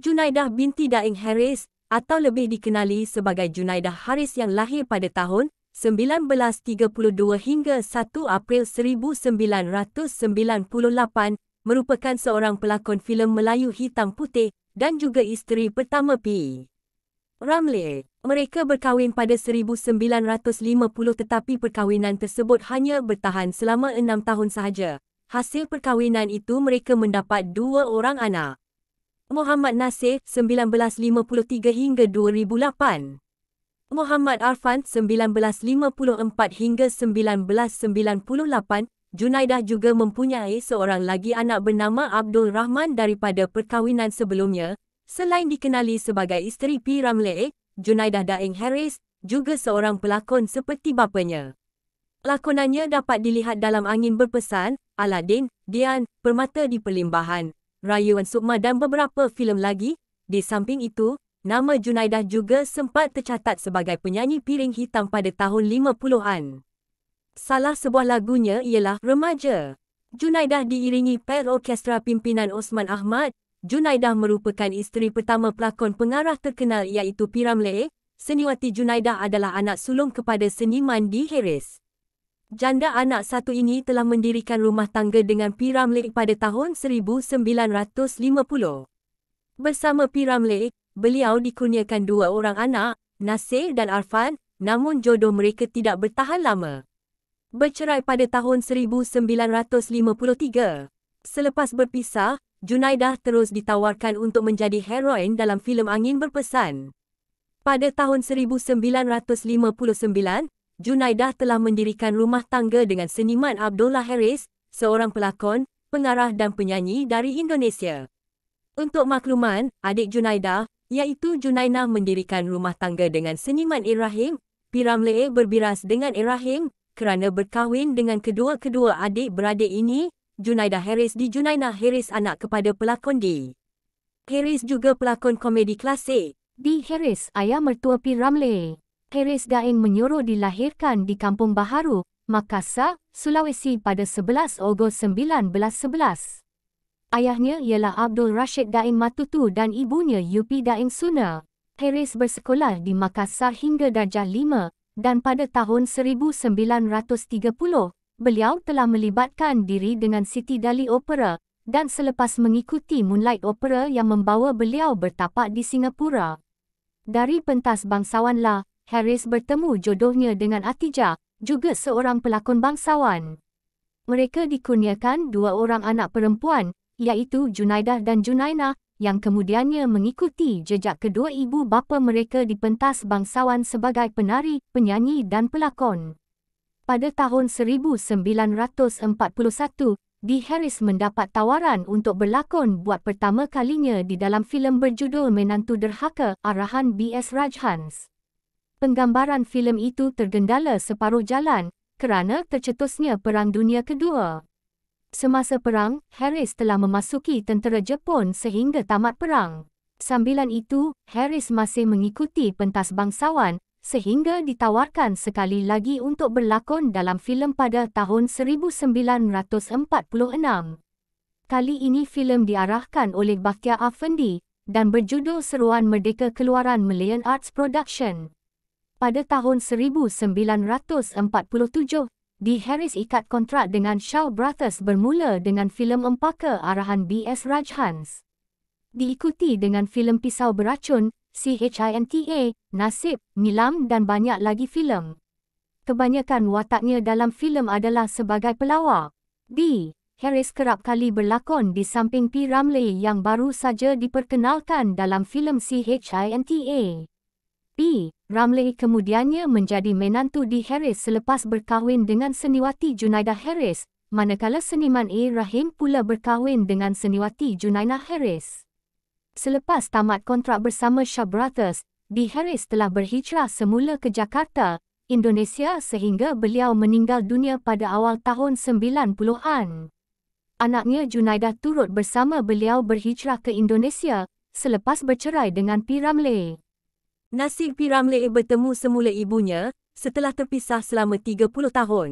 Junaidah binti Daeng Harris atau lebih dikenali sebagai Junaidah Harris yang lahir pada tahun 1932 hingga 1 April 1998 merupakan seorang pelakon filem Melayu hitam putih dan juga isteri pertama P. Ramli. Mereka berkahwin pada 1950 tetapi perkahwinan tersebut hanya bertahan selama enam tahun sahaja. Hasil perkahwinan itu mereka mendapat dua orang anak. Muhammad Nasir, 1953 hingga 2008. Muhammad Arfan, 1954 hingga 1998. Junaidah juga mempunyai seorang lagi anak bernama Abdul Rahman daripada perkahwinan sebelumnya. Selain dikenali sebagai isteri P. Ramlee, Junaidah Daeng Harris, juga seorang pelakon seperti bapanya. Lakonannya dapat dilihat dalam Angin Berpesan, Aladdin, Dian, Permata di Perlimbahan, Rayuan Sukma dan beberapa filem lagi. Di samping itu, nama Junaidah juga sempat tercatat sebagai penyanyi piring hitam pada tahun 50-an. Salah sebuah lagunya ialah Remaja. Junaidah diiringi Pell Orkestra pimpinan Osman Ahmad Junaidah merupakan isteri pertama pelakon pengarah terkenal iaitu Piramlee. Seniwati Junaidah adalah anak sulung kepada seniman D. Harris. Janda anak satu ini telah mendirikan rumah tangga dengan Piramlee pada tahun 1950. Bersama Piramlee, beliau dikurniakan dua orang anak, Nasir dan Arfan, namun jodoh mereka tidak bertahan lama. Bercerai pada tahun 1953. Selepas berpisah, Junaidah terus ditawarkan untuk menjadi heroin dalam filem Angin Berpesan. Pada tahun 1959, Junaidah telah mendirikan rumah tangga dengan seniman Abdullah Harris, seorang pelakon, pengarah dan penyanyi dari Indonesia. Untuk makluman, adik Junaidah, iaitu Junaidah mendirikan rumah tangga dengan seniman Irahim, Piramlee berbiras dengan Irahim, kerana berkahwin dengan kedua-kedua adik-beradik ini, Junaida Harris di Junaina Harris anak kepada pelakon D. Harris juga pelakon komedi klasik. D. Harris, ayah mertua P. Ramlee. Harris Daeng menyuruh dilahirkan di Kampung Baharu, Makassar, Sulawesi pada 11 Ogos 1911. Ayahnya ialah Abdul Rashid Daeng Matutu dan ibunya Yupi Daeng Suna. Harris bersekolah di Makassar hingga darjah 5 dan pada tahun 1930, beliau telah melibatkan diri dengan City Dali Opera dan selepas mengikuti Moonlight Opera yang membawa beliau bertapak di Singapura. Dari pentas bangsawanlah, Harris bertemu jodohnya dengan Atija, juga seorang pelakon bangsawan. Mereka dikurniakan dua orang anak perempuan, iaitu Junaidah dan Junaina, yang kemudiannya mengikuti jejak kedua ibu bapa mereka di pentas bangsawan sebagai penari, penyanyi dan pelakon. Pada tahun 1941, D. Harris mendapat tawaran untuk berlakon buat pertama kalinya di dalam filem berjudul Menantu Derhaka arahan B.S. Rajhans. Penggambaran filem itu tergendala separuh jalan kerana tercetusnya Perang Dunia Kedua. Semasa perang, Harris telah memasuki tentera Jepun sehingga tamat perang. Sambilan itu, Harris masih mengikuti pentas bangsawan sehingga ditawarkan sekali lagi untuk berlakon dalam filem pada tahun 1946. Kali ini filem diarahkan oleh Bakhtia Afendi dan berjudul Seruan Merdeka Keluaran Malayan Arts Production. Pada tahun 1947, di Harris ikat kontrak dengan Shaw Brothers bermula dengan filem Empaka arahan B.S. Rajhans. Diikuti dengan filem Pisau Beracun, 1948. CHINTA, Nasib, Nilam dan banyak lagi filem. Kebanyakan wataknya dalam filem adalah sebagai pelawak. B. Harris kerap kali berlakon di samping P. Ramlee yang baru saja diperkenalkan dalam filem CHINTA. P. Ramlee kemudiannya menjadi menantu di Harris selepas berkahwin dengan seniwati Junaida Harris, manakala seniman A. Rahim pula berkahwin dengan seniwati Junaida Harris. Selepas tamat kontrak bersama Shaw Brothers, D. Harris telah berhijrah semula ke Jakarta, Indonesia sehingga beliau meninggal dunia pada awal tahun 90-an. Anaknya Junaidah turut bersama beliau berhijrah ke Indonesia selepas bercerai dengan P. Ramlee. Nasib P. Ramlee bertemu semula ibunya setelah terpisah selama 30 tahun.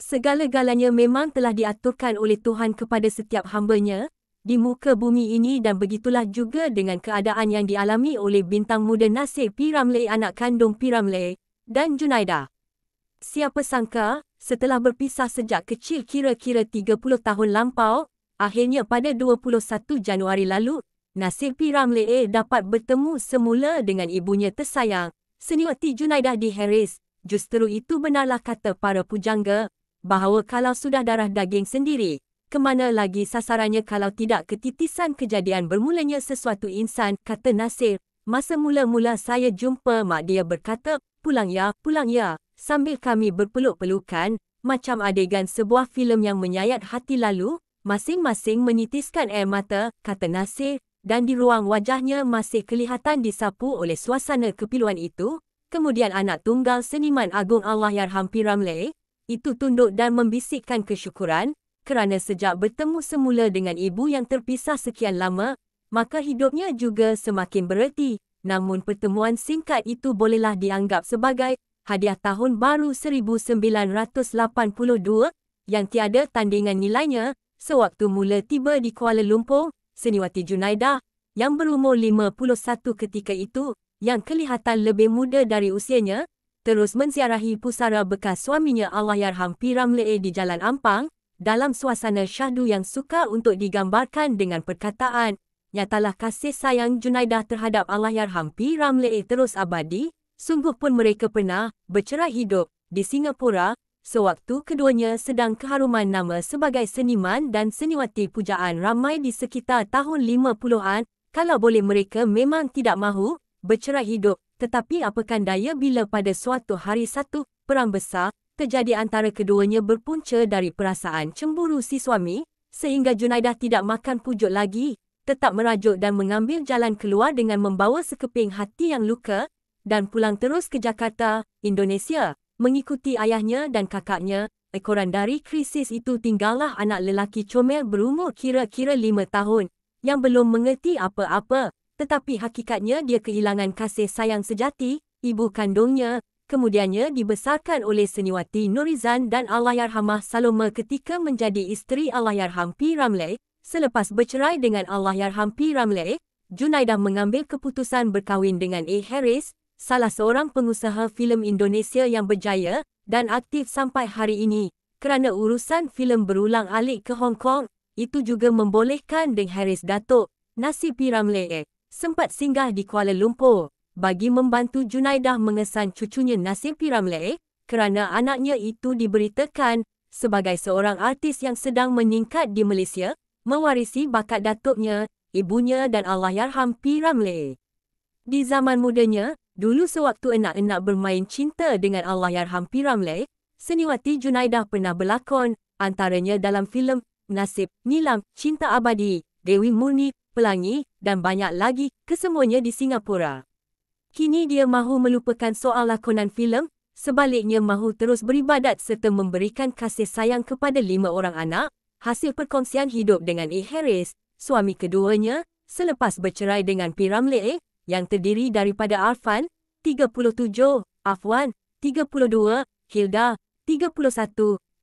Segala-galanya memang telah diaturkan oleh Tuhan kepada setiap hambanya, di muka bumi ini dan begitulah juga dengan keadaan yang dialami oleh bintang muda nasib Piramle anak kandung Piramle dan Junaida. Siapa sangka, setelah berpisah sejak kecil kira-kira 30 tahun lampau, akhirnya pada 21 Januari lalu, nasib Piramle dapat bertemu semula dengan ibunya tersayang, seniwati Junaida di Harris. Justeru itu benarlah kata para pujangga, bahawa kalau sudah darah daging sendiri, Kemana lagi sasarannya kalau tidak ketitisan kejadian bermulanya sesuatu insan, kata Nasir. Masa mula-mula saya jumpa mak dia berkata, pulang ya, pulang ya, sambil kami berpeluk-pelukan, macam adegan sebuah filem yang menyayat hati lalu, masing-masing menitiskan air mata, kata Nasir, dan di ruang wajahnya masih kelihatan disapu oleh suasana kepiluan itu. Kemudian anak tunggal seniman agung Allah Allahyarham Piramle, itu tunduk dan membisikkan kesyukuran, kerana sejak bertemu semula dengan ibu yang terpisah sekian lama, maka hidupnya juga semakin bererti. Namun pertemuan singkat itu bolehlah dianggap sebagai hadiah tahun baru 1982 yang tiada tandingan nilainya sewaktu mula tiba di Kuala Lumpur, Seniwati Junaidah yang berumur 51 ketika itu yang kelihatan lebih muda dari usianya terus menziarahi pusara bekas suaminya Allahyarham Piramlee di Jalan Ampang dalam suasana syahdu yang suka untuk digambarkan dengan perkataan, nyatalah kasih sayang Junaidah terhadap Allahyarham P. Ramlee terus abadi, sungguh pun mereka pernah bercerai hidup di Singapura sewaktu keduanya sedang keharuman nama sebagai seniman dan seniwati pujaan ramai di sekitar tahun lima puluhan. kalau boleh mereka memang tidak mahu bercerai hidup, tetapi apakan daya bila pada suatu hari satu perang besar terjadi antara keduanya berpunca dari perasaan cemburu si suami, sehingga Junaidah tidak makan pujuk lagi, tetap merajuk dan mengambil jalan keluar dengan membawa sekeping hati yang luka, dan pulang terus ke Jakarta, Indonesia, mengikuti ayahnya dan kakaknya. Ekoran dari krisis itu tinggallah anak lelaki comel berumur kira-kira lima tahun, yang belum mengerti apa-apa, tetapi hakikatnya dia kehilangan kasih sayang sejati, ibu kandungnya, kemudiannya dibesarkan oleh seniwati Nurizan dan Allahyarhamah Saloma ketika menjadi isteri Allahyarham P. Ramlek. Selepas bercerai dengan Allahyarham P. Ramlek, Junaidah mengambil keputusan berkahwin dengan A. Harris, salah seorang pengusaha filem Indonesia yang berjaya dan aktif sampai hari ini. Kerana urusan filem berulang alik ke Hong Kong, itu juga membolehkan Deng Harris Datuk, Nasi P. Ramlek, sempat singgah di Kuala Lumpur bagi membantu Junaidah mengesan cucunya Nasim Piramle kerana anaknya itu diberitakan sebagai seorang artis yang sedang meningkat di Malaysia, mewarisi bakat datuknya, ibunya dan Allahyarham Piramle. Di zaman mudanya, dulu sewaktu anak-anak bermain cinta dengan Allahyarham Piramle, Seniwati Junaidah pernah berlakon antaranya dalam filem Nasib, Nilam, Cinta Abadi, Dewi Murni, Pelangi dan banyak lagi kesemuanya di Singapura. Kini dia mahu melupakan soal lakonan filem, sebaliknya mahu terus beribadat serta memberikan kasih sayang kepada lima orang anak, hasil perkongsian hidup dengan E. Harris, suami keduanya, selepas bercerai dengan P. Ramlee, yang terdiri daripada Arfan, 37, Afwan, 32, Hilda, 31,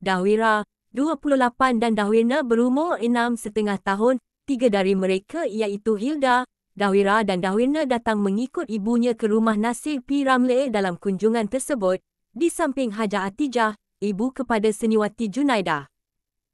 Dahwira, 28 dan Dahwirna berumur enam setengah tahun, tiga dari mereka iaitu Hilda, Dahwira dan Dahwirna datang mengikut ibunya ke rumah Nasir P. Ramle dalam kunjungan tersebut, di samping Haja Atijah, ibu kepada Seniwati Junaida.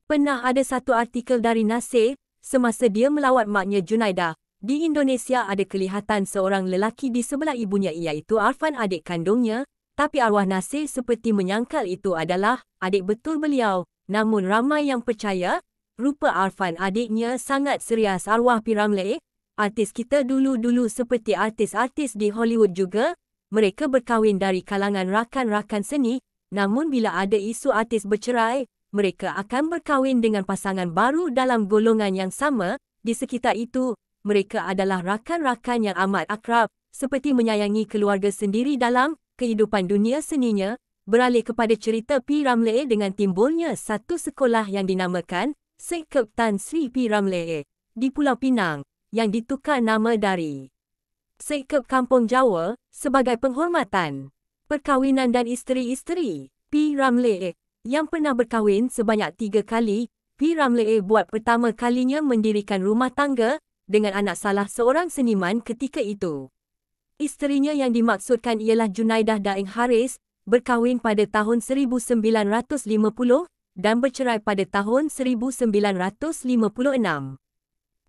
Pernah ada satu artikel dari Nasir, semasa dia melawat maknya Junaida di Indonesia ada kelihatan seorang lelaki di sebelah ibunya iaitu Arfan adik kandungnya, tapi arwah Nasir seperti menyangkal itu adalah adik betul beliau. Namun ramai yang percaya, rupa Arfan adiknya sangat serius arwah Piramle, Artis kita dulu-dulu seperti artis-artis di Hollywood juga, mereka berkahwin dari kalangan rakan-rakan seni, namun bila ada isu artis bercerai, mereka akan berkahwin dengan pasangan baru dalam golongan yang sama. Di sekitar itu, mereka adalah rakan-rakan yang amat akrab, seperti menyayangi keluarga sendiri dalam kehidupan dunia seninya. Beralih kepada cerita P. Ramlee dengan timbulnya satu sekolah yang dinamakan Sekep Tan Sri P. Ramlee di Pulau Pinang yang ditukar nama dari Sekep Kampung Jawa sebagai penghormatan. Perkahwinan dan isteri-isteri, P. Ramlee, yang pernah berkahwin sebanyak tiga kali, P. Ramlee buat pertama kalinya mendirikan rumah tangga dengan anak salah seorang seniman ketika itu. Isterinya yang dimaksudkan ialah Junaidah Daeng Haris, berkahwin pada tahun 1950 dan bercerai pada tahun 1956.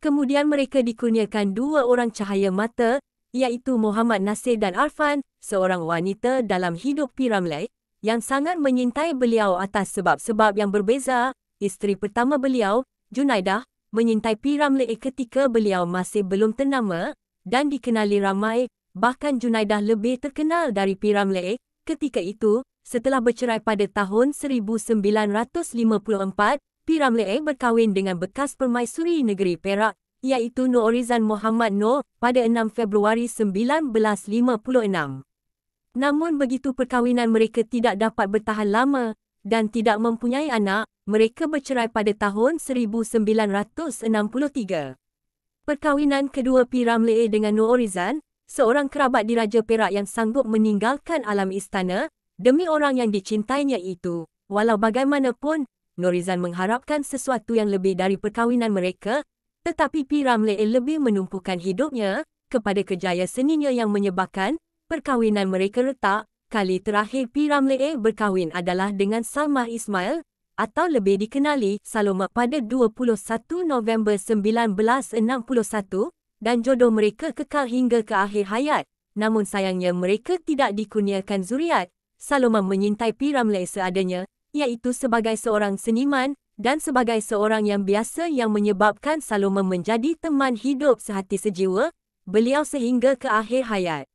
Kemudian mereka dikurniakan dua orang cahaya mata, iaitu Muhammad Nasir dan Arfan, seorang wanita dalam hidup Piramlek, yang sangat menyintai beliau atas sebab-sebab yang berbeza. Isteri pertama beliau, Junaidah, menyintai Piramlek ketika beliau masih belum ternama dan dikenali ramai, bahkan Junaidah lebih terkenal dari Piramlek. Ketika itu, setelah bercerai pada tahun 1954, Piramlee berkahwin dengan bekas permaisuri negeri Perak, iaitu Noorizan Muhammad Noor, pada 6 Februari 1956. Namun begitu perkahwinan mereka tidak dapat bertahan lama dan tidak mempunyai anak, mereka bercerai pada tahun 1963. Perkahwinan kedua Piramlee dengan Noorizan, seorang kerabat diraja Perak yang sanggup meninggalkan alam istana demi orang yang dicintainya itu. Walau bagaimanapun, Norizan mengharapkan sesuatu yang lebih dari perkahwinan mereka, tetapi P. Ramlee lebih menumpukan hidupnya kepada kejaya seninya yang menyebabkan perkahwinan mereka retak. Kali terakhir P. Ramlee berkahwin adalah dengan Salma Ismail atau lebih dikenali Saloma pada 21 November 1961 dan jodoh mereka kekal hingga ke akhir hayat. Namun sayangnya mereka tidak dikurniakan zuriat. Saloma menyintai P. Ramlee seadanya iaitu sebagai seorang seniman dan sebagai seorang yang biasa yang menyebabkan Salomon menjadi teman hidup sehati sejiwa, beliau sehingga ke akhir hayat.